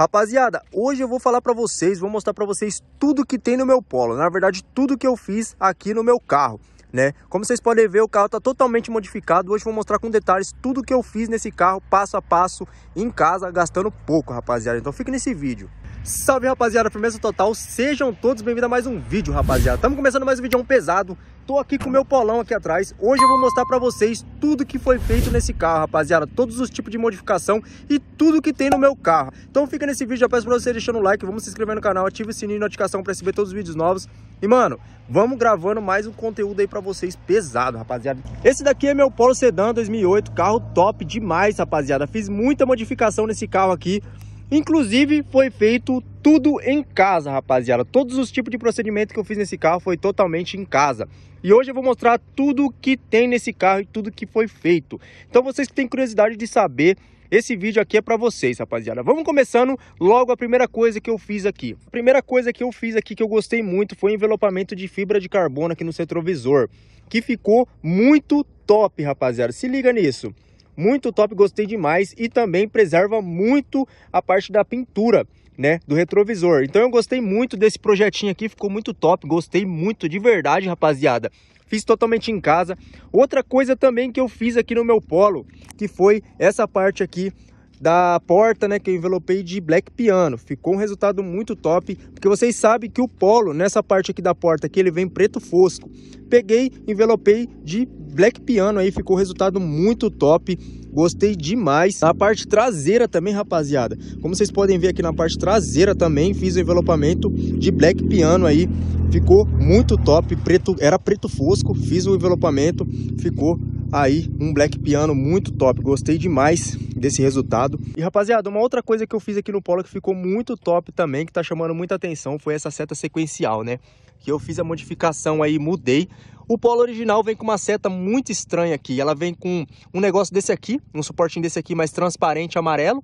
Rapaziada, hoje eu vou falar para vocês, vou mostrar para vocês tudo que tem no meu Polo. Na verdade, tudo que eu fiz aqui no meu carro, né? Como vocês podem ver, o carro tá totalmente modificado. Hoje eu vou mostrar com detalhes tudo que eu fiz nesse carro, passo a passo, em casa, gastando pouco, rapaziada. Então fique nesse vídeo. Salve rapaziada, firmeza total, sejam todos bem-vindos a mais um vídeo rapaziada Estamos começando mais um vídeo é pesado, tô aqui com o meu polão aqui atrás Hoje eu vou mostrar pra vocês tudo que foi feito nesse carro rapaziada Todos os tipos de modificação e tudo que tem no meu carro Então fica nesse vídeo, já peço pra você deixando o like, vamos se inscrever no canal Ative o sininho de notificação pra receber todos os vídeos novos E mano, vamos gravando mais um conteúdo aí pra vocês pesado rapaziada Esse daqui é meu Polo Sedan 2008, carro top demais rapaziada Fiz muita modificação nesse carro aqui Inclusive, foi feito tudo em casa, rapaziada. Todos os tipos de procedimento que eu fiz nesse carro foi totalmente em casa. E hoje eu vou mostrar tudo que tem nesse carro e tudo que foi feito. Então, vocês que têm curiosidade de saber, esse vídeo aqui é para vocês, rapaziada. Vamos começando logo a primeira coisa que eu fiz aqui. A primeira coisa que eu fiz aqui que eu gostei muito foi o envelopamento de fibra de carbono aqui no retrovisor, que ficou muito top, rapaziada. Se liga nisso. Muito top, gostei demais e também preserva muito a parte da pintura. Né, do retrovisor. Então eu gostei muito desse projetinho aqui, ficou muito top, gostei muito de verdade, rapaziada fiz totalmente em casa. Outra coisa também que eu fiz aqui no meu polo, que foi essa parte aqui da porta, né, que eu envelopei de black piano. Ficou um resultado muito top, porque vocês sabem que o polo, nessa parte aqui da porta aqui, ele vem preto fosco. Peguei, envelopei de black piano aí, ficou um resultado muito top. Gostei demais. A parte traseira também, rapaziada. Como vocês podem ver aqui na parte traseira também, fiz o envelopamento de black piano aí. Ficou muito top, preto, era preto fosco, fiz o envelopamento, ficou aí um black piano muito top. Gostei demais desse resultado. E rapaziada, uma outra coisa que eu fiz aqui no polo que ficou muito top também, que tá chamando muita atenção, foi essa seta sequencial, né? Que eu fiz a modificação aí, mudei. O polo original vem com uma seta muito estranha aqui. Ela vem com um negócio desse aqui, um suportinho desse aqui mais transparente, amarelo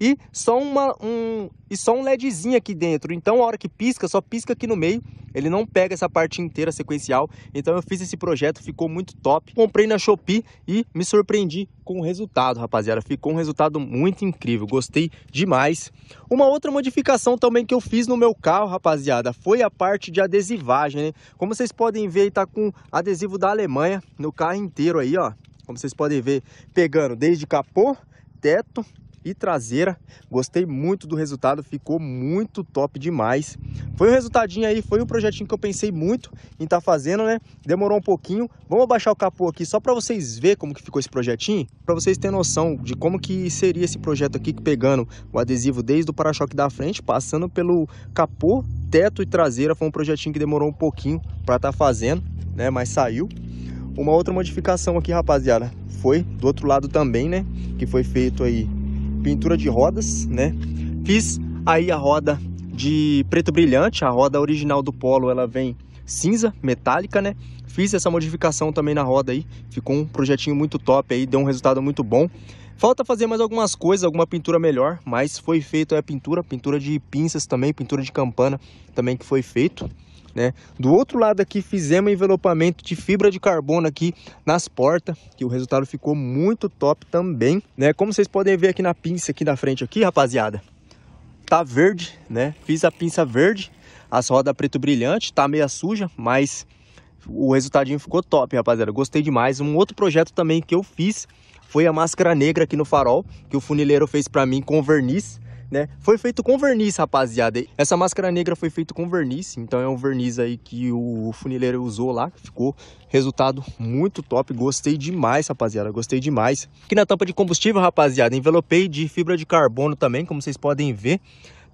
e só, uma, um, e só um LEDzinho aqui dentro. Então, a hora que pisca, só pisca aqui no meio. Ele não pega essa parte inteira sequencial. Então, eu fiz esse projeto, ficou muito top. Comprei na Shopee e me surpreendi com o resultado, rapaziada. Ficou um resultado muito incrível, gostei demais. Uma outra modificação também que eu fiz no meu carro, rapaziada, foi a parte de adesivagem, né? Como vocês podem ver, tá com adesivo da Alemanha no carro inteiro aí, ó. Como vocês podem ver, pegando desde capô, teto e traseira. Gostei muito do resultado, ficou muito top demais. Foi um resultadinho aí, foi um projetinho que eu pensei muito em estar tá fazendo, né? Demorou um pouquinho. Vamos abaixar o capô aqui só para vocês ver como que ficou esse projetinho, para vocês terem noção de como que seria esse projeto aqui, pegando o adesivo desde o para-choque da frente, passando pelo capô, teto e traseira. Foi um projetinho que demorou um pouquinho para estar tá fazendo, né? Mas saiu. Uma outra modificação aqui, rapaziada, foi do outro lado também, né? Que foi feito aí pintura de rodas, né? Fiz aí a roda de preto brilhante, a roda original do Polo, ela vem cinza, metálica, né? Fiz essa modificação também na roda aí, ficou um projetinho muito top aí, deu um resultado muito bom. Falta fazer mais algumas coisas, alguma pintura melhor, mas foi feito a pintura, pintura de pinças também, pintura de campana também que foi feito né? Do outro lado aqui fizemos envelopamento de fibra de carbono aqui nas portas, que o resultado ficou muito top também, né? Como vocês podem ver aqui na pinça aqui na frente aqui, rapaziada, tá verde, né? Fiz a pinça verde, as rodas preto brilhante, tá meia suja, mas o resultadinho ficou top, rapaziada. Gostei demais. Um outro projeto também que eu fiz foi a máscara negra aqui no farol, que o funileiro fez para mim com verniz né? Foi feito com verniz, rapaziada. Essa máscara negra foi feita com verniz, então é um verniz aí que o funileiro usou lá, ficou resultado muito top. Gostei demais, rapaziada, gostei demais. Aqui na tampa de combustível, rapaziada, envelopei de fibra de carbono também, como vocês podem ver.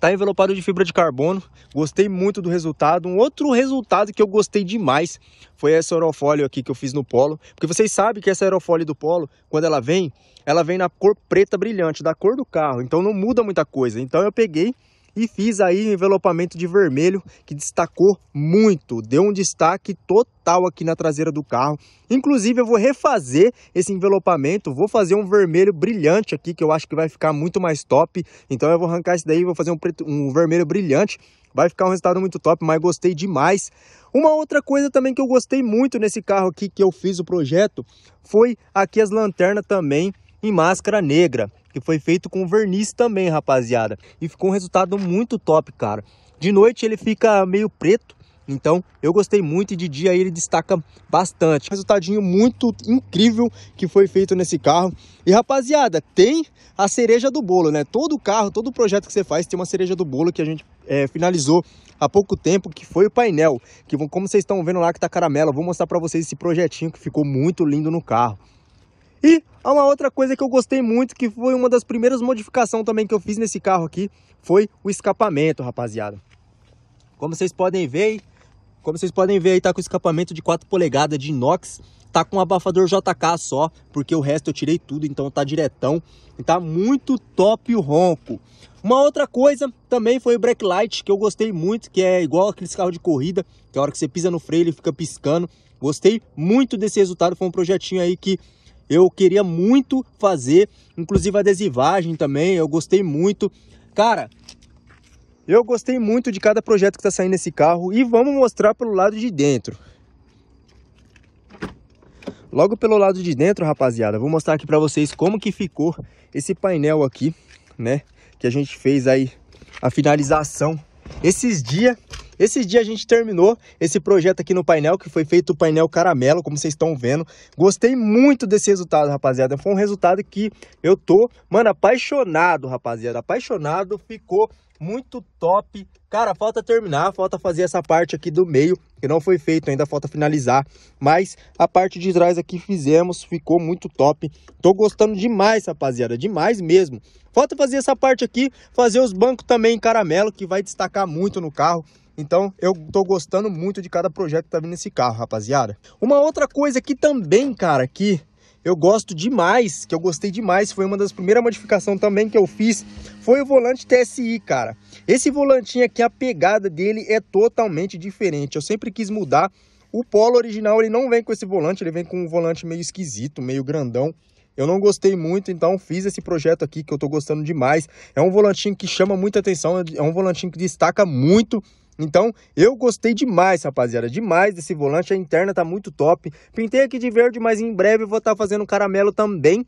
Tá envelopado de fibra de carbono. Gostei muito do resultado. Um outro resultado que eu gostei demais foi essa aerofólio aqui que eu fiz no polo. Porque vocês sabem que essa aerofólio do polo, quando ela vem, ela vem na cor preta brilhante, da cor do carro. Então não muda muita coisa. Então eu peguei e fiz aí o envelopamento de vermelho que destacou muito, deu um destaque total aqui na traseira do carro. Inclusive eu vou refazer esse envelopamento, vou fazer um vermelho brilhante aqui que eu acho que vai ficar muito mais top. Então eu vou arrancar isso daí, vou fazer um, preto, um vermelho brilhante Vai ficar um resultado muito top, mas gostei demais. Uma outra coisa também que eu gostei muito nesse carro aqui que eu fiz o projeto foi aqui as lanternas também em máscara negra que foi feito com verniz também, rapaziada. E ficou um resultado muito top, cara. De noite ele fica meio preto, então, eu gostei muito e de dia ele destaca bastante. Resultadinho muito incrível que foi feito nesse carro. E rapaziada, tem a cereja do bolo, né? Todo carro, todo projeto que você faz tem uma cereja do bolo que a gente é, finalizou há pouco tempo, que foi o painel. Que como vocês estão vendo lá que tá caramelo, vou mostrar para vocês esse projetinho que ficou muito lindo no carro. E há uma outra coisa que eu gostei muito, que foi uma das primeiras modificações também que eu fiz nesse carro aqui, foi o escapamento, rapaziada. Como vocês podem ver, como vocês podem ver aí, tá com escapamento de 4 polegadas de inox, tá com um abafador JK só, porque o resto eu tirei tudo, então tá diretão, tá muito top o ronco. Uma outra coisa também foi o brake light, que eu gostei muito, que é igual aqueles carros de corrida, que a hora que você pisa no freio ele fica piscando. Gostei muito desse resultado, foi um projetinho aí que eu queria muito fazer, inclusive adesivagem também, eu gostei muito. Cara, eu gostei muito de cada projeto que está saindo nesse carro e vamos mostrar pelo lado de dentro. Logo pelo lado de dentro, rapaziada, vou mostrar aqui para vocês como que ficou esse painel aqui, né? Que a gente fez aí a finalização esses dias esses dias a gente terminou esse projeto aqui no painel, que foi feito o painel caramelo, como vocês estão vendo. Gostei muito desse resultado, rapaziada. Foi um resultado que eu tô, mano, apaixonado, rapaziada. Apaixonado, ficou muito top. Cara, falta terminar, falta fazer essa parte aqui do meio, que não foi feito ainda, falta finalizar. Mas a parte de trás aqui fizemos, ficou muito top. Tô gostando demais, rapaziada, demais mesmo. Falta fazer essa parte aqui, fazer os bancos também em caramelo, que vai destacar muito no carro. Então, eu tô gostando muito de cada projeto que tá vindo nesse carro, rapaziada. Uma outra coisa que também, cara, que eu gosto demais, que eu gostei demais, foi uma das primeiras modificações também que eu fiz, foi o volante TSI, cara. Esse volantinho aqui, a pegada dele é totalmente diferente, eu sempre quis mudar. O Polo original, ele não vem com esse volante, ele vem com um volante meio esquisito, meio grandão. Eu não gostei muito, então fiz esse projeto aqui que eu tô gostando demais. É um volantinho que chama muita atenção, é um volantinho que destaca muito então, eu gostei demais, rapaziada, demais desse volante, a interna tá muito top. Pintei aqui de verde, mas em breve eu vou estar tá fazendo caramelo também.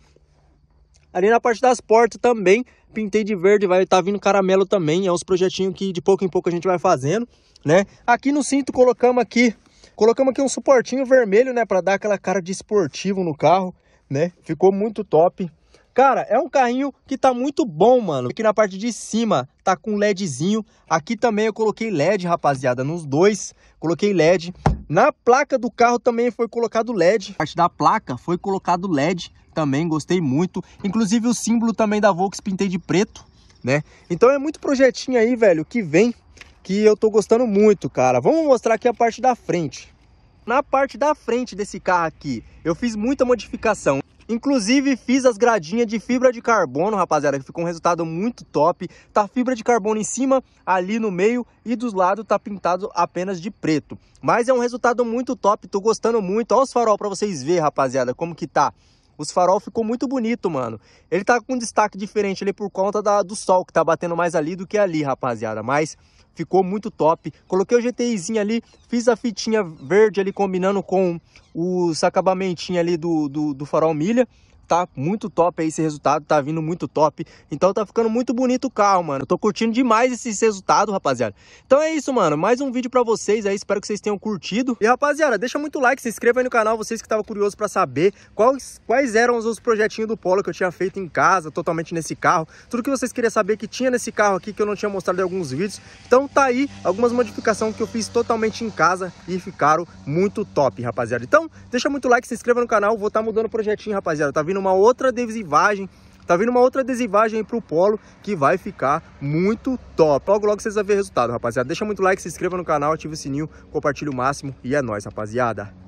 Ali na parte das portas também, pintei de verde, vai estar tá vindo caramelo também, é uns projetinhos que de pouco em pouco a gente vai fazendo, né? Aqui no cinto colocamos aqui, colocamos aqui um suportinho vermelho, né, para dar aquela cara de esportivo no carro, né? Ficou muito top. Cara, é um carrinho que tá muito bom, mano. Aqui na parte de cima tá com LEDzinho. Aqui também eu coloquei LED, rapaziada, nos dois. Coloquei LED. Na placa do carro também foi colocado LED. A parte da placa foi colocado LED também, gostei muito. Inclusive o símbolo também da Volks pintei de preto, né? Então é muito projetinho aí, velho, que vem, que eu tô gostando muito, cara. Vamos mostrar aqui a parte da frente. Na parte da frente desse carro aqui, eu fiz muita modificação. Inclusive fiz as gradinhas de fibra de carbono, rapaziada, que ficou um resultado muito top. Tá fibra de carbono em cima, ali no meio e dos lados tá pintado apenas de preto. Mas é um resultado muito top, tô gostando muito. Olha os farol para vocês verem, rapaziada, como que tá. Os farol ficou muito bonito, mano. Ele tá com um destaque diferente ali por conta da, do sol que tá batendo mais ali do que ali, rapaziada. Mas ficou muito top. Coloquei o GTIzinho ali, fiz a fitinha verde ali combinando com os acabamentinhos ali do, do, do farol milha tá muito top aí esse resultado, tá vindo muito top. Então tá ficando muito bonito o carro, mano. Eu tô curtindo demais esse resultado, rapaziada. Então é isso, mano. Mais um vídeo pra vocês aí. Espero que vocês tenham curtido. E, rapaziada, deixa muito like, se inscreva aí no canal, vocês que estavam curiosos pra saber quais, quais eram os projetinhos do Polo que eu tinha feito em casa, totalmente nesse carro. Tudo que vocês queriam saber que tinha nesse carro aqui, que eu não tinha mostrado em alguns vídeos. Então tá aí algumas modificações que eu fiz totalmente em casa e ficaram muito top, rapaziada. Então, deixa muito like, se inscreva no canal. Vou estar tá mudando o projetinho, rapaziada. Tá vindo vindo uma outra adesivagem. Tá vindo uma outra adesivagem aí pro polo que vai ficar muito top. Logo, logo vocês vão ver o resultado, rapaziada. Deixa muito like, se inscreva no canal, ative o sininho, compartilha o máximo e é nóis, rapaziada.